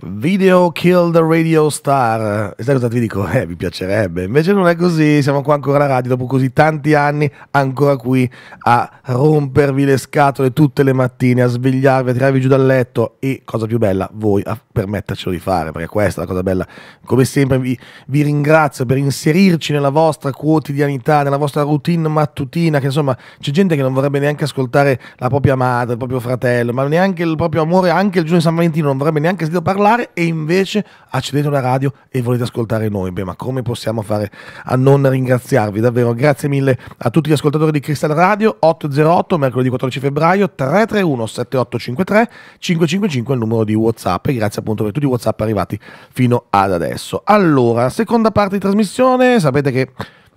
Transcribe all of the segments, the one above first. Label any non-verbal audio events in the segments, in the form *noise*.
Video Kill the Radio Star. E sai cosa ti dico? Eh, mi piacerebbe. Invece non è così, siamo qua ancora alla radio, dopo così tanti anni, ancora qui a rompervi le scatole tutte le mattine, a svegliarvi, a tirarvi giù dal letto e, cosa più bella, voi a permettercelo di fare, perché questa è la cosa bella. Come sempre vi, vi ringrazio per inserirci nella vostra quotidianità, nella vostra routine mattutina, che insomma c'è gente che non vorrebbe neanche ascoltare la propria madre, il proprio fratello, ma neanche il proprio amore, anche il giorno di San Valentino non vorrebbe neanche sentire parlare parlare e invece accedete alla radio e volete ascoltare noi. Beh, ma come possiamo fare a non ringraziarvi? Davvero, grazie mille a tutti gli ascoltatori di Crystal Radio 808, mercoledì 14 febbraio 331 7853 555 il numero di WhatsApp e grazie appunto per tutti i WhatsApp arrivati fino ad adesso. Allora, seconda parte di trasmissione, sapete che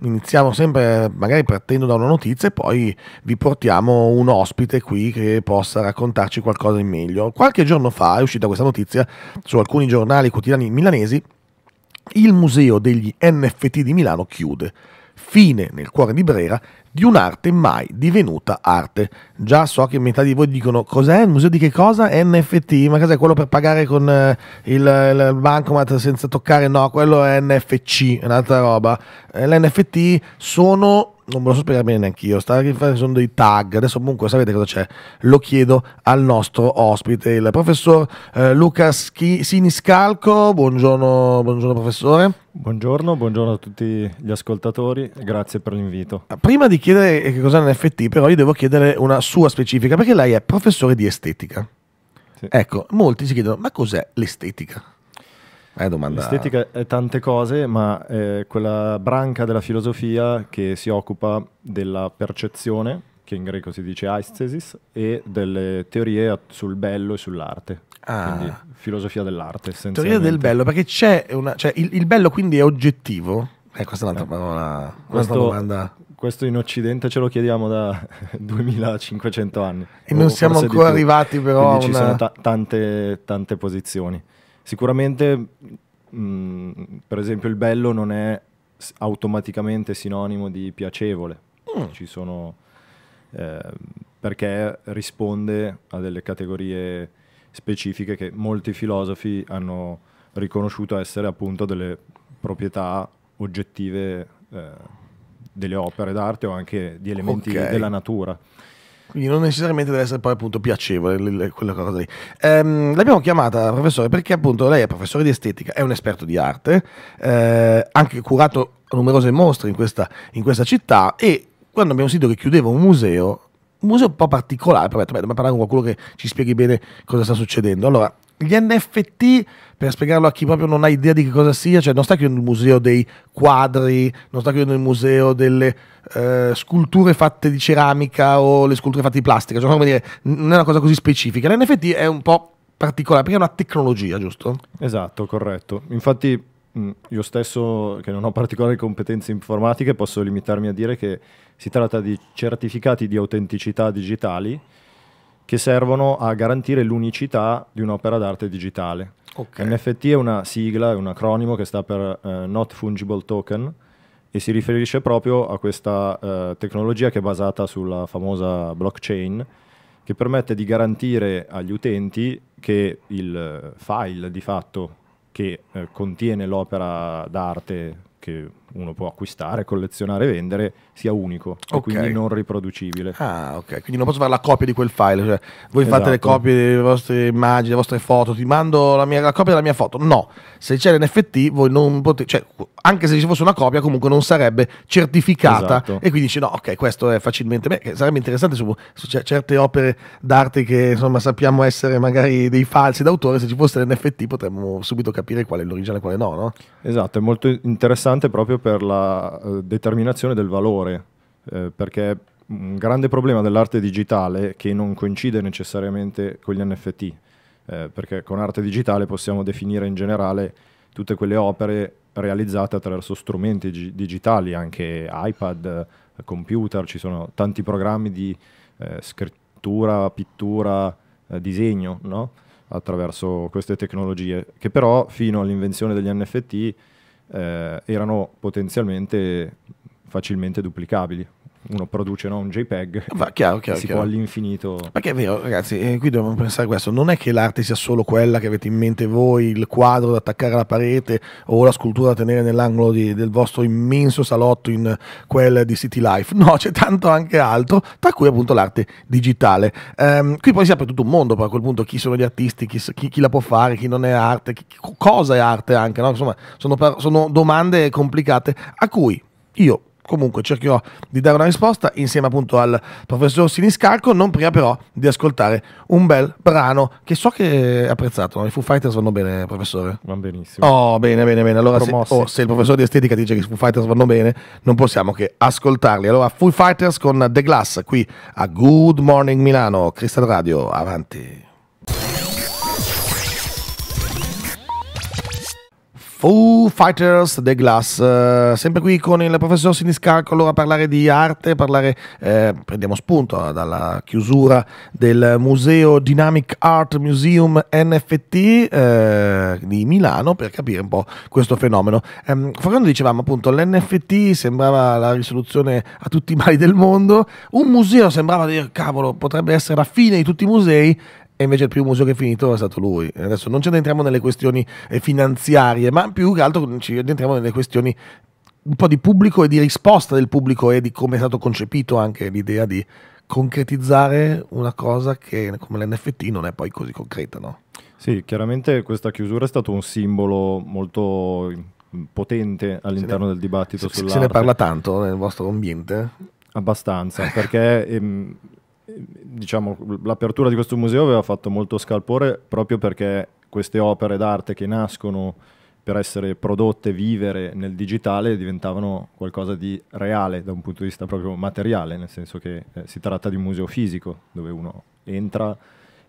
iniziamo sempre magari partendo da una notizia e poi vi portiamo un ospite qui che possa raccontarci qualcosa in meglio. Qualche giorno fa è uscita questa notizia su alcuni giornali quotidiani milanesi, il museo degli NFT di Milano chiude fine nel cuore di Brera di un'arte mai divenuta arte. Già so che metà di voi dicono cos'è il museo di che cosa? NFT, ma cos'è quello per pagare con eh, il, il, bancomat senza toccare? No, quello è NFC, un'altra roba. Eh, L'NFT sono non me lo so spiegare bene neanche io, sta sono dei tag, adesso comunque sapete cosa c'è, lo chiedo al nostro ospite, il professor eh, Luca Schi- Siniscalco, buongiorno, buongiorno professore. Buongiorno, buongiorno, a tutti gli ascoltatori, grazie per l'invito. Ah, prima di chiedere che cos'è un però io devo chiedere una sua specifica, perché lei è professore di estetica. Sì. Ecco, molti si chiedono, ma cos'è l'estetica? Eh, domanda... L'estetica è tante cose, ma è eh, quella branca della filosofia che si occupa della percezione, che in greco si dice aesthesis, e delle teorie sul bello e sull'arte. Ah. Quindi filosofia dell'arte, Teoria del bello, perché c'è una... Cioè, il, il bello quindi è oggettivo? Eh, questa è un'altra eh, una, questo, una domanda. Questo in Occidente ce lo chiediamo da 2500 *laughs* anni. E non siamo ancora arrivati però Quindi una... ci sono ta- tante, tante posizioni. Sicuramente, mh, mm, per esempio, il bello non è automaticamente sinonimo di piacevole. Mm. Ci sono... Eh, perché risponde a delle categorie specifiche che molti filosofi hanno riconosciuto essere appunto delle proprietà oggettive eh, delle opere d'arte o anche di elementi okay. della natura. Quindi non necessariamente deve essere poi appunto piacevole quella cosa lì. Ehm, l'abbiamo chiamata professore perché appunto lei è professore di estetica, è un esperto di arte, eh, anche curato numerose mostre in questa, in questa città e quando abbiamo sentito che chiudeva un museo, un museo un po' particolare, però ho detto, beh, dobbiamo parlare con qualcuno che ci spieghi bene cosa sta succedendo. Allora, gli NFT, per spiegarlo a chi proprio non ha idea di che cosa sia, cioè non sta chiudendo il museo dei quadri, non sta chiudendo il museo delle eh, sculture fatte di ceramica o le sculture fatte di plastica, cioè, come dire, non è una cosa così specifica. L'NFT è un po' particolare perché è una tecnologia, giusto? Esatto, corretto. Infatti io stesso, che non ho particolari competenze informatiche, posso limitarmi a dire che si tratta di certificati di autenticità digitali che servono a garantire l'unicità di un'opera d'arte digitale. Okay. NFT è una sigla, è un acronimo che sta per eh, Not Fungible Token e si riferisce proprio a questa eh, tecnologia che è basata sulla famosa blockchain che permette di garantire agli utenti che il eh, file di fatto che eh, contiene l'opera d'arte che uno può acquistare, collezionare, e vendere, sia unico okay. quindi non riproducibile. Ah, ok. Quindi non posso fare la copia di quel file. Cioè, voi esatto. fate le esatto. copie delle vostre immagini, delle vostre foto, ti mando la, mia, la copia della mia foto. No, se c'è l'NFT, voi non potete, cioè, anche se ci fosse una copia, comunque non sarebbe certificata. Esatto. E quindi dici, no, ok, questo è facilmente. Beh, sarebbe interessante su, su certe opere d'arte che insomma sappiamo essere magari dei falsi d'autore. Se ci fosse l'NFT, potremmo subito capire qual è l'originale e quale no, no? Esatto, è molto interessante proprio per la eh, determinazione del valore, eh, perché un grande problema dell'arte digitale che non coincide necessariamente con gli NFT, eh, perché con arte digitale possiamo definire in generale tutte quelle opere realizzate attraverso strumenti gi- digitali, anche iPad, computer, ci sono tanti programmi di eh, scrittura, pittura, disegno, no? attraverso queste tecnologie, che però fino all'invenzione degli NFT eh, erano potenzialmente facilmente duplicabili uno produce no, un JPEG Va, chiaro, chiaro, si chiaro. può all'infinito perché è vero ragazzi eh, qui dobbiamo pensare a questo non è che l'arte sia solo quella che avete in mente voi il quadro da attaccare alla parete o la scultura da tenere nell'angolo di, del vostro immenso salotto in quel di City Life no c'è tanto anche altro tra cui appunto l'arte digitale ehm, qui poi si apre tutto un mondo poi a quel punto chi sono gli artisti chi, chi, chi la può fare chi non è arte chi, cosa è arte anche no? insomma sono, sono domande complicate a cui io comunque cercherò di dare una risposta insieme appunto al professor Siniscalco, non prima però di ascoltare un bel brano che so che è apprezzato, i Foo Fighters vanno bene professore? Vanno benissimo. Oh bene bene bene, allora se, oh, se, il professore di estetica dice che i Foo Fighters vanno bene non possiamo che ascoltarli. Allora Foo Fighters con The Glass qui a Good Morning Milano, Crystal Radio, avanti. Foo Fighters The Glass, eh, sempre qui con il professor Siniscalcolo a parlare di arte, parlare, eh, prendiamo spunto eh, dalla chiusura del museo Dynamic Art Museum NFT eh, di Milano per capire un po' questo fenomeno. quando ehm, dicevamo appunto l'NFT sembrava la risoluzione a tutti i mali del mondo, un museo sembrava dire cavolo potrebbe essere la fine di tutti i musei, e invece il primo museo che è finito è stato lui. Adesso non ci addentriamo nelle questioni eh, finanziarie, ma più che altro ci addentriamo nelle questioni un po' di pubblico e di risposta del pubblico e di come è stato concepito anche l'idea di concretizzare una cosa che come l'NFT non è poi così concreta, no? Sì, chiaramente questa chiusura è stato un simbolo molto potente all'interno ne, del dibattito se, Se ne parla tanto nel vostro ambiente? Abbastanza, perché ehm, diciamo, l'apertura di questo museo aveva fatto molto scalpore proprio perché queste opere d'arte che nascono per essere prodotte, vivere nel digitale, diventavano qualcosa di reale da un punto di vista proprio materiale, nel senso che eh, si tratta di un museo fisico dove uno entra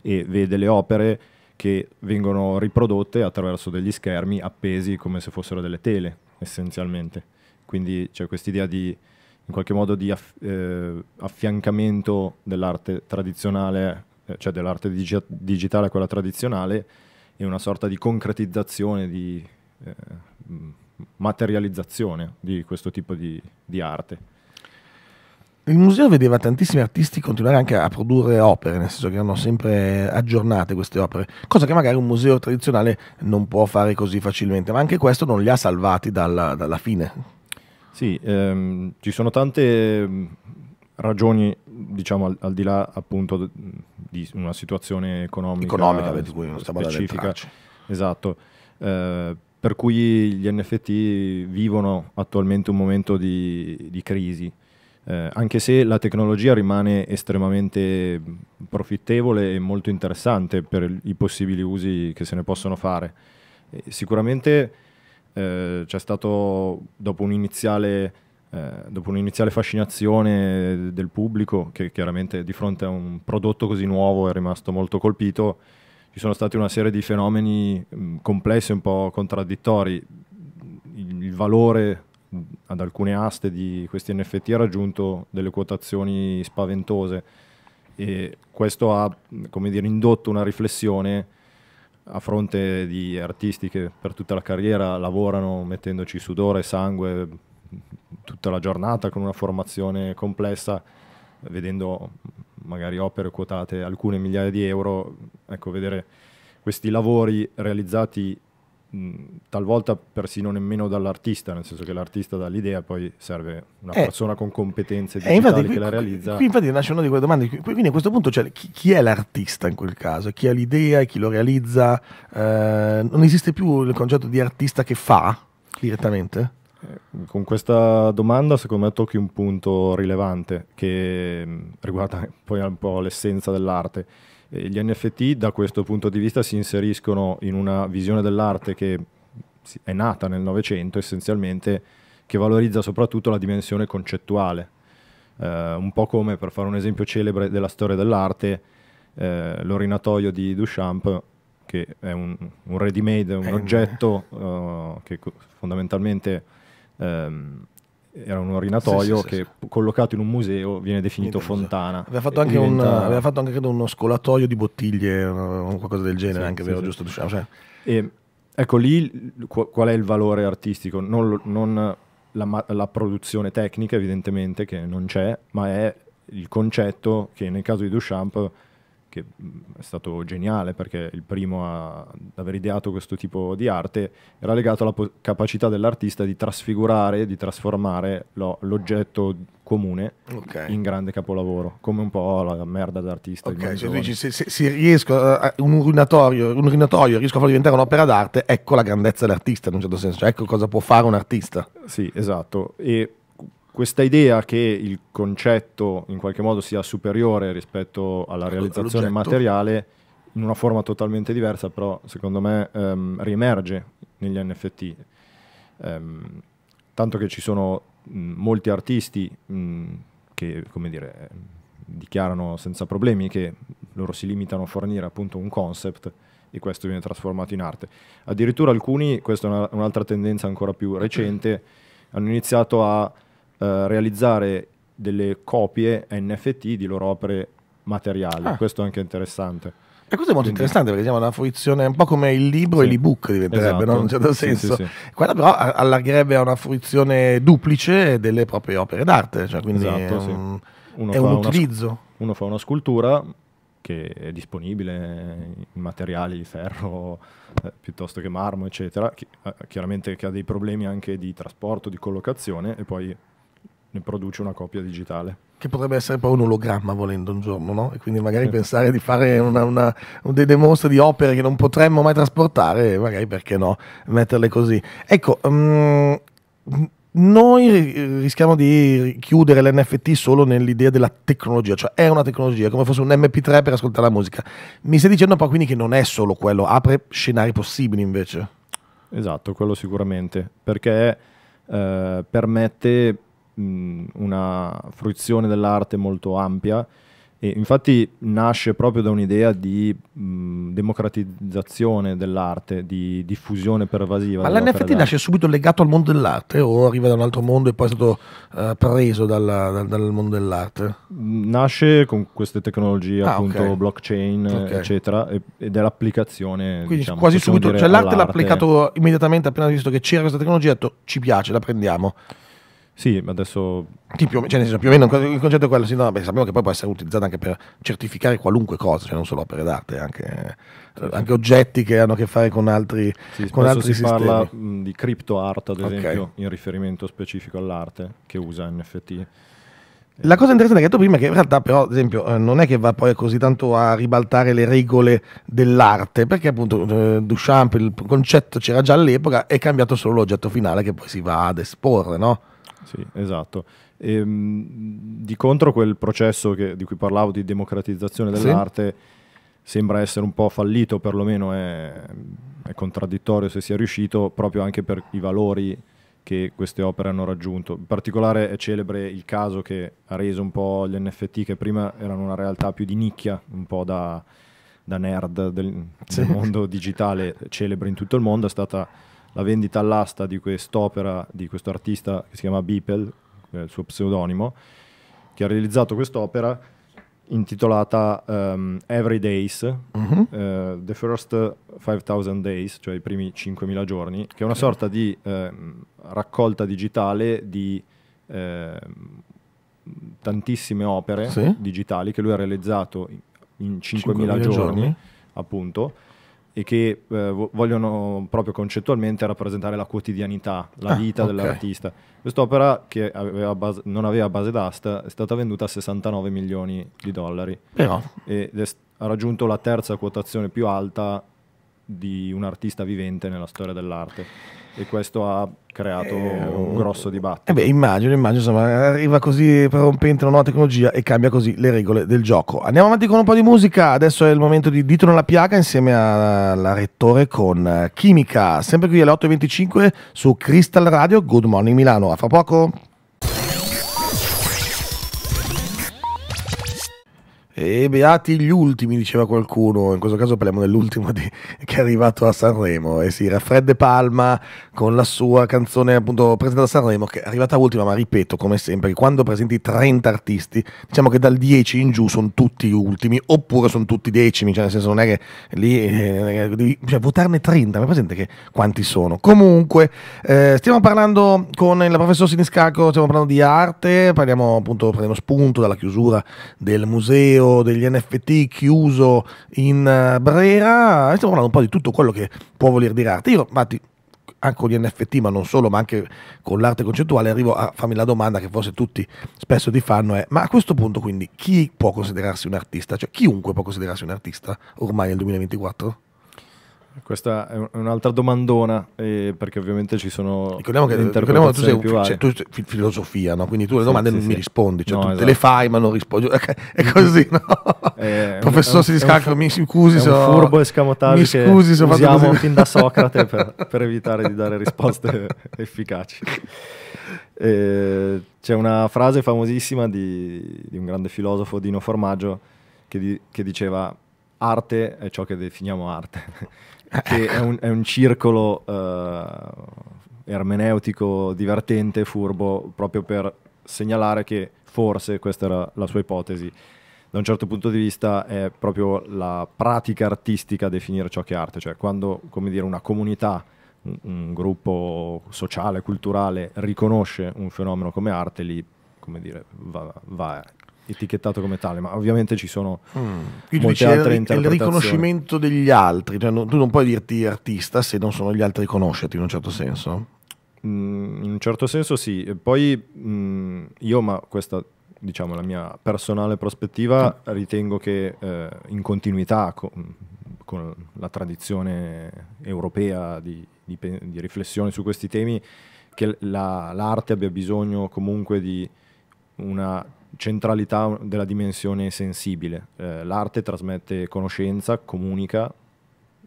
e vede le opere che vengono riprodotte attraverso degli schermi appesi come se fossero delle tele, essenzialmente. Quindi c'è questa idea di in qualche modo di aff- eh, affiancamento dell'arte tradizionale, eh, cioè dell'arte digi- digitale a quella tradizionale e una sorta di concretizzazione, di eh, materializzazione di questo tipo di, di arte. Il museo vedeva tantissimi artisti continuare anche a produrre opere, nel senso che erano sempre aggiornate queste opere, cosa che magari un museo tradizionale non può fare così facilmente, ma anche questo non li ha salvati dalla, dalla fine. Sì, ehm, ci sono tante mm, ragioni, diciamo, al, al, di là appunto di una situazione economica, economica beh, di cui non stiamo specifica. Esatto. Eh, per cui gli NFT vivono attualmente un momento di, di crisi, eh, anche se la tecnologia rimane estremamente profittevole e molto interessante per i possibili usi che se ne possono fare. Eh, sicuramente eh, c'è stato dopo un'iniziale, eh, dopo un'iniziale, fascinazione del pubblico che chiaramente di fronte a un prodotto così nuovo è rimasto molto colpito, ci sono stati una serie di fenomeni mm, complessi e un po' contraddittori. Il, valore mm, ad alcune aste di questi NFT ha raggiunto delle quotazioni spaventose e questo ha mm, come dire, indotto una riflessione a fronte di artisti che per tutta la carriera lavorano mettendoci sudore, sangue, tutta la giornata con una formazione complessa, vedendo magari opere quotate alcune migliaia di euro, ecco, vedere questi lavori realizzati talvolta persino nemmeno dall'artista, nel senso che l'artista dà l'idea, poi serve una eh, persona con competenze digitali eh, infatti, qui, che la realizza. Qui infatti nasce una di quelle domande, quindi a questo punto cioè, chi, chi, è l'artista in quel caso? Chi ha l'idea, e chi lo realizza? Eh, non esiste più il concetto di artista che fa direttamente? Eh, con questa domanda secondo me tocchi un punto rilevante che riguarda *laughs* poi un po' l'essenza dell'arte eh, gli NFT da questo punto di vista si inseriscono in una visione dell'arte che è nata nel Novecento essenzialmente, che valorizza soprattutto la dimensione concettuale. Eh, un po' come, per fare un esempio celebre della storia dell'arte, eh, l'orinatoio di Duchamp, che è un, un ready-made, un eh. oggetto uh, che fondamentalmente um, era un orinatoio sì, sì, che sì, collocato in un museo viene definito fontana. Aveva fatto anche, diventa... un, aveva fatto anche credo, uno scolatoio di bottiglie o qualcosa del genere, anche vero, giusto? Diciamo, cioè. e, ecco lì qual è il valore artistico? Non, non la, la, produzione tecnica evidentemente che non c'è, ma è il concetto che nel caso di Duchamp che mm, è stato geniale perché il primo ad aver ideato questo tipo di arte, era legato alla po- capacità dell'artista di trasfigurare, di trasformare lo- l'oggetto comune okay. in grande capolavoro, come un po' la merda d'artista. Ok, cioè dici, se, se, se, riesco eh, a un urinatorio, un urinatorio, riesco a farlo diventare un'opera d'arte, ecco la grandezza dell'artista in un certo senso, cioè, ecco cosa può fare un artista. Sì, esatto. E questa idea che il concetto in qualche modo sia superiore rispetto alla realizzazione L'oggetto. materiale in una forma totalmente diversa, però secondo me um, riemerge negli NFT. Um, ehm, tanto che ci sono mh, molti artisti mh, che, come dire, dichiarano senza problemi che loro si limitano a fornire appunto un concept e questo viene trasformato in arte. Addirittura alcuni, questa è una, un'altra tendenza ancora più recente, hanno iniziato a eh, realizzare delle copie NFT di loro opere materiali. Ah. Questo è anche interessante. E questo è molto interessante perché siamo una fruizione un po' come il libro sì. e l'ebook diventerebbe, esatto. no? in un certo senso. Sì, sì, Quella però allargherebbe a una fruizione duplice delle proprie opere d'arte, cioè quindi esatto, è un, uno è un utilizzo. Una, uno fa una scultura che è disponibile in materiali di ferro eh, piuttosto che marmo, eccetera, eh, chiaramente che ha dei problemi anche di trasporto, di collocazione e poi ne produce una copia digitale. Che potrebbe essere poi un ologramma volendo un giorno, no? E quindi magari sì. pensare di fare una, una, dei demostri di opere che non potremmo mai trasportare, magari perché no, metterle così. Ecco, um, noi rischiamo di chiudere l'NFT solo nell'idea della tecnologia, cioè è una tecnologia, come fosse un MP3 per ascoltare la musica. Mi stai dicendo poi quindi che non è solo quello, apre scenari possibili invece. Esatto, quello sicuramente, perché eh, permette mh, una fruizione dell'arte molto ampia e infatti nasce proprio da un'idea di mh, democratizzazione dell'arte, di diffusione pervasiva. Ma l'NFT nasce subito legato al mondo dell'arte o arriva da un altro mondo e poi è stato uh, preso dalla, dal, dal, mondo dell'arte? Nasce con queste tecnologie ah, appunto okay. blockchain okay. eccetera ed è l'applicazione. Quindi diciamo, quasi subito, cioè l'arte l'ha applicato immediatamente appena visto che c'era questa tecnologia ha detto ci piace, la prendiamo. Sì, adesso... Più, cioè, più o meno il concetto è quello, sì, no, beh, sappiamo che poi può essere utilizzato anche per certificare qualunque cosa, cioè non solo opere d'arte, anche, sì, anche oggetti che hanno a che fare con altri, sì, con altri si sistemi. parla di crypto art, ad esempio, okay. in riferimento specifico all'arte che usa NFT. La cosa interessante che hai detto prima è che in realtà però, ad esempio, eh, non è che va poi così tanto a ribaltare le regole dell'arte, perché appunto eh, Duchamp il concetto c'era già all'epoca, è cambiato solo l'oggetto finale che poi si va ad esporre, no? Sì, esatto. E, ehm, di contro quel processo che, di cui parlavo di democratizzazione dell'arte sì. sembra essere un po' fallito, perlomeno è, è contraddittorio se sia riuscito, proprio anche per i valori che queste opere hanno raggiunto. In particolare è celebre il caso che ha reso un po' gli NFT, che prima erano una realtà più di nicchia, un po' da, da nerd del, del mondo digitale, celebre in tutto il mondo, è stata la vendita all'asta di quest'opera di questo artista che si chiama Beeple, eh, il suo pseudonimo, che ha realizzato quest'opera intitolata um, Every Days, uh-huh. uh, The First 5000 Days, cioè i primi 5.000 giorni, che è una sorta di eh, raccolta digitale di eh, tantissime opere sì. digitali che lui ha realizzato in 5.000, 5.000 giorni, giorni, appunto e che eh, vogliono proprio concettualmente rappresentare la quotidianità, la ah, vita okay. dell'artista. Quest'opera, che aveva base, non aveva base d'asta, è stata venduta a 69 milioni di dollari Però. ed è, ha raggiunto la terza quotazione più alta di un artista vivente nella storia dell'arte e questo ha creato eh, un grosso dibattito. Eh beh, immagino, immagino, insomma, arriva così prorompente una nuova tecnologia e cambia così le regole del gioco. Andiamo avanti con un po' di musica, adesso è il momento di Dito nella piaga insieme alla Rettore con eh, Chimica, sempre qui alle 8.25 su Crystal Radio, Good Morning Milano, a fra poco. E beati gli ultimi, diceva qualcuno, in questo caso parliamo dell'ultimo di, *laughs* che è arrivato a Sanremo, e eh si sì, raffredde Palma con la sua canzone appunto presentata a Sanremo, che è arrivata ultima, ma ripeto, come sempre, che quando presenti 30 artisti, diciamo che dal 10 in giù sono tutti ultimi, oppure sono tutti decimi, cioè nel senso non è che lì eh, eh devi cioè, votarne 30, ma è presente che quanti sono. Comunque, eh, stiamo parlando con la professor Siniscalco, stiamo parlando di arte, parliamo appunto, prendendo spunto dalla chiusura del museo, degli NFT chiuso in eh, Brera, stiamo parlando un po' di tutto quello che può voler dire arte. Io, infatti, anche con gli NFT, ma non solo, ma anche con l'arte concettuale, arrivo a farmi la domanda che forse tutti spesso ti fanno è, ma a questo punto quindi chi può considerarsi un artista? Cioè chiunque può considerarsi un artista ormai nel 2024? Questa è un'altra domandona, eh, perché ovviamente ci sono. Ricordiamo che, ricordiamo che tu sei più cioè, tu, filosofia, no? quindi tu le domande sì, non sì, mi sì. rispondi, cioè no, tu esatto. te le esatto. fai ma non rispondi. *laughs* È mm-hmm. così, no? Eh, Professore, si discalca, mi scusi. È sono, un furbo escamotaggio. Mi scusi, sono usiamo così. fin da Socrate per, *laughs* per evitare di dare risposte *laughs* efficaci. Eh, c'è una frase famosissima di, di, un grande filosofo, Dino Formaggio, che, di, che diceva: Arte è ciò che definiamo arte che è un, è un circolo uh, ermeneutico divertente, furbo, proprio per segnalare che forse, questa era la sua ipotesi, da un certo punto di vista è proprio la pratica artistica a definire ciò che è arte, cioè quando dire, una comunità, un, un, gruppo sociale, culturale riconosce un fenomeno come arte, lì come dire, va, va etichettato come tale, ma ovviamente ci sono mm. molte altre interpretazioni. il riconoscimento degli altri, cioè non, tu non puoi dirti artista se non sono gli altri a riconoscerti in un certo senso. Mm, in un certo senso sì, e poi mm, io, ma questa diciamo la mia personale prospettiva, mm. ritengo che eh, in continuità con, con, la tradizione europea di, di, di, riflessione su questi temi, che la, l'arte abbia bisogno comunque di una centralità della dimensione sensibile. Eh, l'arte trasmette conoscenza, comunica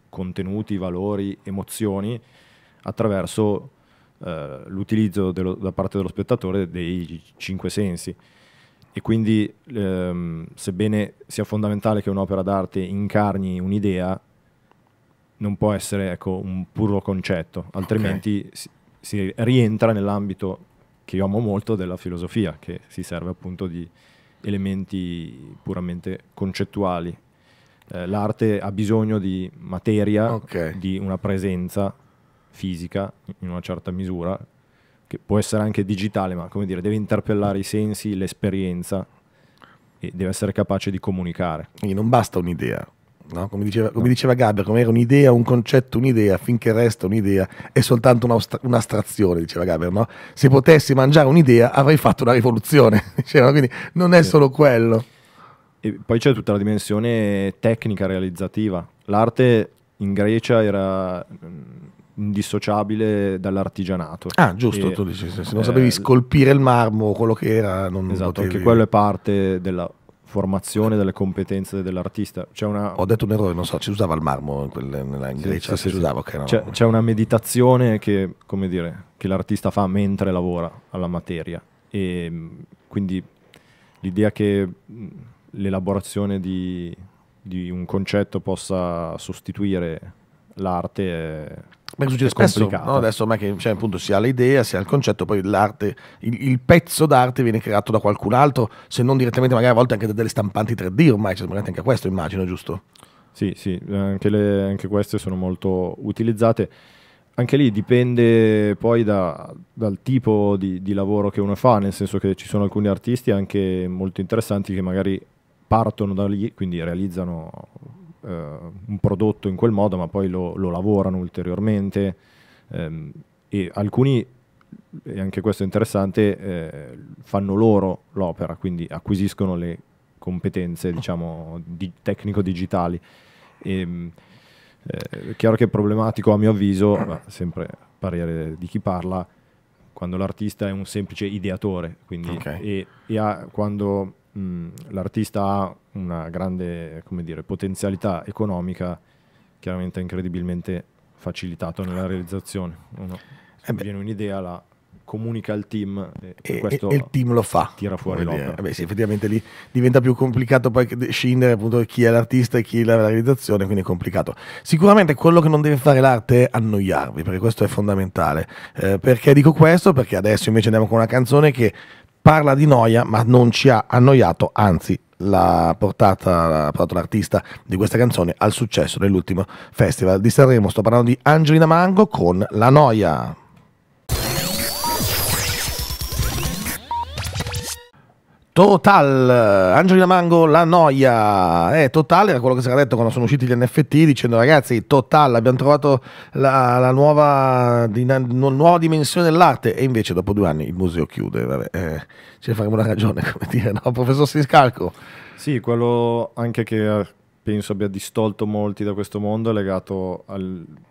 contenuti, valori, emozioni attraverso eh, l'utilizzo dello, da parte dello spettatore dei cinque sensi. E quindi, ehm, sebbene sia fondamentale che un'opera d'arte incarni un'idea, non può essere ecco, un puro concetto, altrimenti okay. si, si rientra nell'ambito che io amo molto della filosofia, che si serve appunto di elementi puramente concettuali. Eh, l'arte ha bisogno di materia, okay. di una presenza fisica in una certa misura, che può essere anche digitale, ma come dire, deve interpellare i sensi, l'esperienza e deve essere capace di comunicare. Quindi non basta un'idea, No? Come, diceva, come diceva Gaber, come era un'idea, un concetto, un'idea, finché resta un'idea, è soltanto un'astrazione, diceva Gaber. No? Se potessi mangiare un'idea avrei fatto una rivoluzione, *laughs* dicevano, quindi non è solo quello. E poi c'è tutta la dimensione tecnica realizzativa. L'arte in Grecia era mm, indissociabile dall'artigianato. Ah, giusto, e, tu dici, se non eh, sapevi scolpire il marmo, quello che era, non Esatto, potevi... anche quello è parte della formazione delle competenze dell'artista. Una... Ho detto un errore, non so, ci usava il marmo in, quelle, in Grecia, sì, sì, sì. Usava, okay, no. c'è, c'è, una meditazione che, dire, che, l'artista fa mentre lavora alla materia e mm, quindi l'idea che mm, l'elaborazione di, di un concetto possa sostituire l'arte è perché succede spesso, no? adesso ma che cioè, appunto, si ha l'idea, si ha il concetto, poi l'arte, il, il, pezzo d'arte viene creato da qualcun altro, se non direttamente magari a volte anche da delle stampanti 3D ormai, cioè, anche questo immagino, giusto? Sì, sì, anche, le, anche queste sono molto utilizzate anche lì dipende poi da, dal tipo di, di, lavoro che uno fa, nel senso che ci sono alcuni artisti anche molto interessanti che magari partono da lì, quindi realizzano eh, un prodotto in quel modo, ma poi lo, lo lavorano ulteriormente. Ehm, e alcuni, e anche questo è interessante, eh, fanno loro l'opera, quindi acquisiscono le competenze, ah. diciamo, di, tecnico-digitali. E, ehm, eh, è chiaro che è problematico, a mio avviso, ma sempre parere di chi parla, quando l'artista è un semplice ideatore, quindi, okay. e, e ha, quando l'artista ha una grande dire, potenzialità economica, chiaramente incredibilmente facilitato nella realizzazione. Uno, eh viene un'idea, la comunica al team e, e, e, il team lo fa tira fuori l'opera eh beh, sì, effettivamente lì diventa più complicato poi scindere appunto chi è l'artista e chi è la realizzazione quindi è complicato sicuramente quello che non deve fare l'arte è annoiarvi perché questo è fondamentale eh, perché dico questo perché adesso invece andiamo con una canzone che parla di noia ma non ci ha annoiato, anzi la portata, l'artista di questa canzone al successo dell'ultimo festival di Sanremo. Sto parlando di Angelina Mango con La Noia. Total, eh, Angelina Mango, la noia eh, Total era quello che si era detto quando sono usciti gli NFT dicendo ragazzi Total abbiamo trovato la, la nuova, dina, nuova, dimensione dell'arte e invece dopo due anni il museo chiude, vabbè, eh, ce ne faremo una ragione *laughs* come dire, no professor Siscalco? Sì, quello anche che penso abbia distolto molti da questo mondo è legato a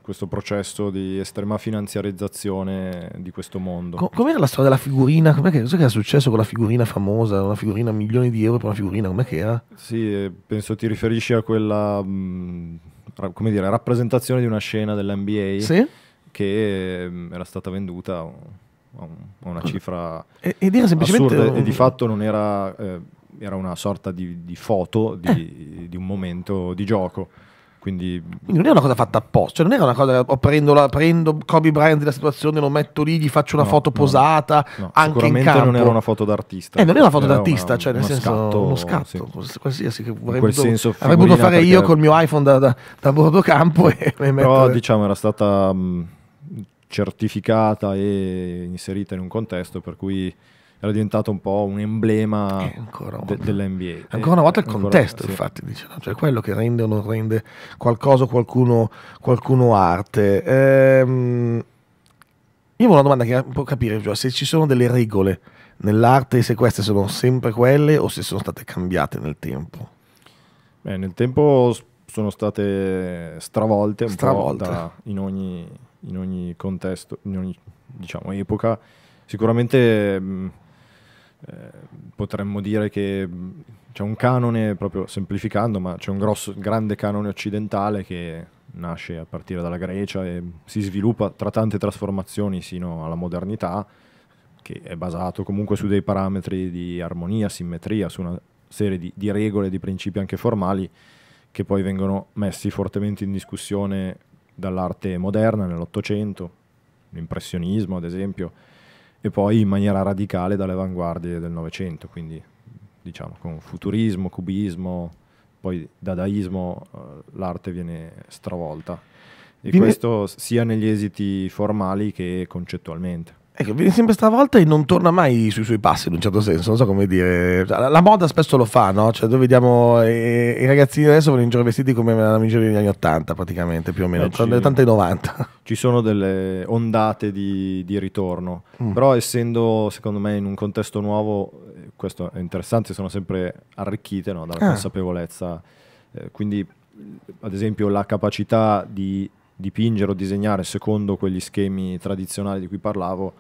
questo processo di estrema finanziarizzazione di questo mondo. Co- com'era la storia della figurina? Com'è che, che era successo con la figurina famosa? Una figurina milioni di euro per una figurina, com'è che era? Sì, eh, penso ti riferisci a quella mh, mm, come dire, rappresentazione di una scena dell'NBA sì? che mm, era stata venduta a una cifra e, e assurda un... e di fatto non era eh, era una sorta di, di foto di, eh. di un momento di gioco. Quindi... non è una cosa fatta apposta, cioè non era una cosa oh, prendo, la, prendo Kobe Bryant della situazione, lo metto lì, gli faccio una no, foto posata, no, no. anche in campo. non era una foto d'artista. Eh, non è una foto d'artista, una, cioè nel senso scatto, uno scatto, sì. qualsiasi che vorrei potuto, senso avrei potuto fare io col mio iPhone da, da, da bordo campo e, e Però diciamo era stata mh, mm, certificata e inserita in un contesto per cui era diventato un po' un emblema eh, de- dell'NBA. Ancora una volta il contesto, ancora, infatti, sì. dice, no? cioè quello che rende o non rende qualcosa, qualcuno, qualcuno arte. Ehm, io ho una domanda che può capire, cioè, se ci sono delle regole nell'arte, se queste sono sempre quelle o se sono state cambiate nel tempo. Beh, nel tempo sono state stravolte, stravolte. Da, in, ogni, in, ogni, contesto, in ogni diciamo, epoca. Sicuramente mh, eh, potremmo dire che mm, c'è un canone, proprio semplificando, ma c'è un grosso, grande canone occidentale che nasce a partire dalla Grecia e si sviluppa tra tante trasformazioni sino alla modernità, che è basato comunque su dei parametri di armonia, simmetria, su una serie di, di regole, di principi anche formali, che poi vengono messi fortemente in discussione dall'arte moderna nell'Ottocento, l'impressionismo ad esempio, e poi in maniera radicale dalle avanguardie del Novecento, quindi diciamo con futurismo, cubismo, poi dadaismo, eh, l'arte viene stravolta. E Vine... questo sia negli esiti formali che concettualmente. Ecco, viene sempre stavolta e non torna mai sui suoi passi in un certo senso, non so come dire. La moda spesso lo fa, no? Cioè, noi vediamo eh, i ragazzini adesso vanno in giro vestiti come la migliore degli anni 80 praticamente, più o meno, tra gli 80 e 90. Ci sono delle ondate di, di ritorno, mm. però essendo secondo me in un contesto nuovo, eh, questo è interessante, sono sempre arricchite no? dalla ah. consapevolezza, eh, quindi ad esempio la capacità di dipingere o disegnare secondo quegli schemi tradizionali di cui parlavo,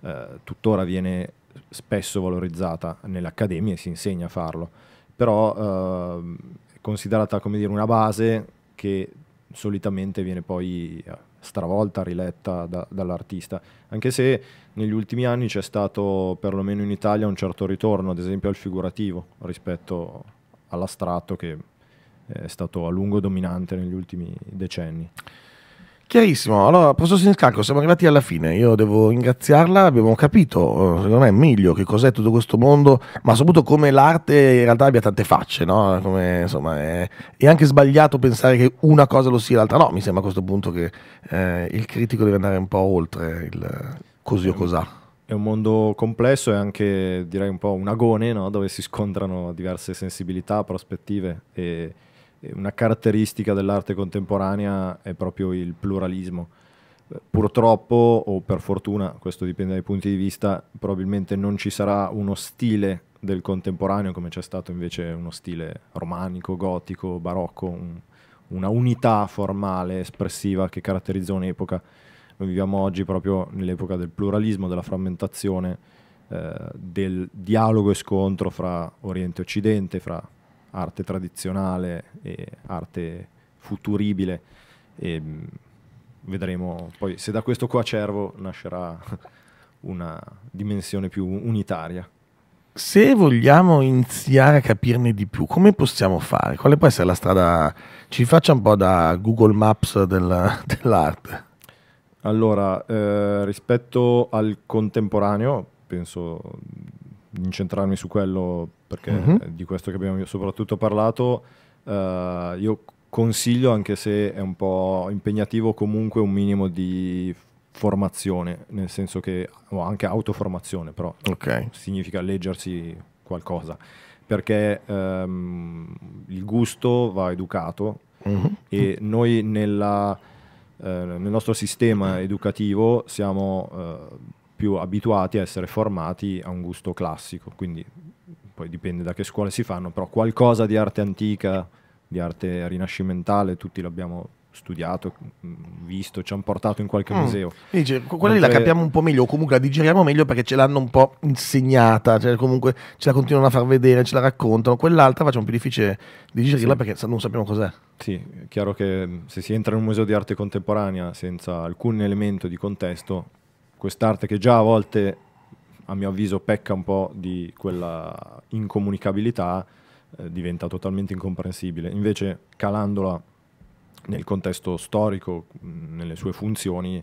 eh, tuttora viene spesso valorizzata nell'accademia e si insegna a farlo, però eh, è considerata come dire una base che solitamente viene poi eh, stravolta, riletta da, dall'artista, anche se negli ultimi anni c'è stato perlomeno in Italia un certo ritorno, ad esempio al figurativo rispetto all'astratto che è stato a lungo dominante negli ultimi decenni. Chiarissimo, allora professor Siniscalco, siamo arrivati alla fine, io devo ringraziarla, abbiamo capito, eh, secondo me, meglio che cos'è tutto questo mondo, ma soprattutto come l'arte in realtà abbia tante facce, no? Come, insomma, è, è, anche sbagliato pensare che una cosa lo sia e l'altra no, mi sembra a questo punto che eh, il critico deve andare un po' oltre il così o cos'ha. È un mondo complesso e anche direi un po' un agone, no? Dove si scontrano diverse sensibilità, prospettive e eh, una caratteristica dell'arte contemporanea è proprio il pluralismo. Purtroppo, o per fortuna, questo dipende dai punti di vista, probabilmente non ci sarà uno stile del contemporaneo come c'è stato invece uno stile romanico, gotico, barocco, un, una unità formale, espressiva che caratterizza un'epoca. Noi viviamo oggi proprio nell'epoca del pluralismo, della frammentazione, eh, del dialogo e scontro fra Oriente e Occidente, fra arte tradizionale e arte futuribile. E, mm, vedremo poi se da questo coacervo nascerà *laughs* una dimensione più unitaria. Se vogliamo iniziare a capirne di più, come possiamo fare? Quale può essere la strada? Ci faccia un po' da Google Maps del, *laughs* dell'arte. Allora, eh, rispetto al contemporaneo, penso incentrarmi su quello perché mm -hmm. di questo che abbiamo soprattutto parlato, eh, io consiglio, anche se è un po' impegnativo, comunque un minimo di formazione, nel senso che, o anche autoformazione, però okay. significa leggersi qualcosa, perché ehm, il gusto va educato mm -hmm. e noi nella, eh, nel nostro sistema educativo siamo... Eh, più abituati a essere formati a un gusto classico, quindi poi dipende da che scuole si fanno, però qualcosa di arte antica, di arte rinascimentale, tutti l'abbiamo studiato, mm, visto, ci hanno portato in qualche mm. museo. Dice, quella Mentre... la capiamo un po' meglio, o comunque la digeriamo meglio perché ce l'hanno un po' insegnata, cioè comunque ce la continuano a far vedere, ce la raccontano, quell'altra facciamo più difficile digerirla sì. perché non sappiamo cos'è. Sì, è chiaro che mm, se si entra in un museo di arte contemporanea senza alcun elemento di contesto quest'arte che già a volte, a mio avviso, pecca un po' di quella incomunicabilità, eh, diventa totalmente incomprensibile. Invece, calandola nel contesto storico, nelle sue funzioni,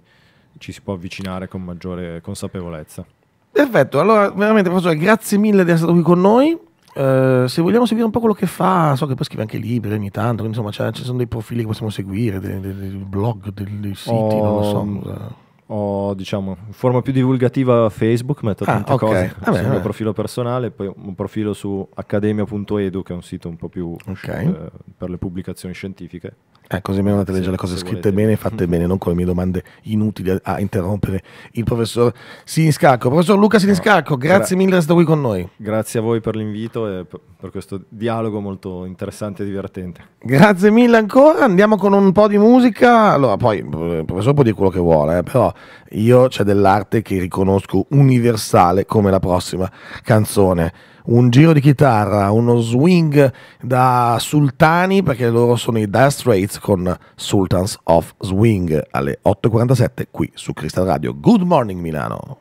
ci si può avvicinare con maggiore consapevolezza. Perfetto, allora veramente professore, grazie mille di essere stato qui con noi. Uh, se vogliamo seguire un po' quello che fa, so che poi scrive anche libri ogni tanto, quindi insomma ci sono dei profili che possiamo seguire, dei, dei, dei blog, dei, dei siti, oh, non lo so ho diciamo in forma più divulgativa Facebook, metto ah, tante okay. cose, ah, beh, il mio profilo personale, poi un profilo su accademia.edu che è un sito un po' più eh, okay. eh, per le pubblicazioni scientifiche. Eh, così mi andate a leggere le cose scritte volete. bene fatte mm-hmm. bene, non con le mie domande inutili a, a interrompere il professor Siniscacco. Professor Luca Siniscacco, no, grazie gra- mille per essere qui con noi. Grazie a voi per l'invito e per, per questo dialogo molto interessante e divertente. Grazie mille ancora, andiamo con un po' di musica. Allora, poi eh, il professor può dire quello che vuole, eh, però io c'è dell'arte che riconosco universale come la prossima canzone. Un giro di chitarra, uno swing da sultani, perché loro sono i Death Straits con Sultans of Swing alle 8.47 qui su Crystal Radio. Good morning Milano!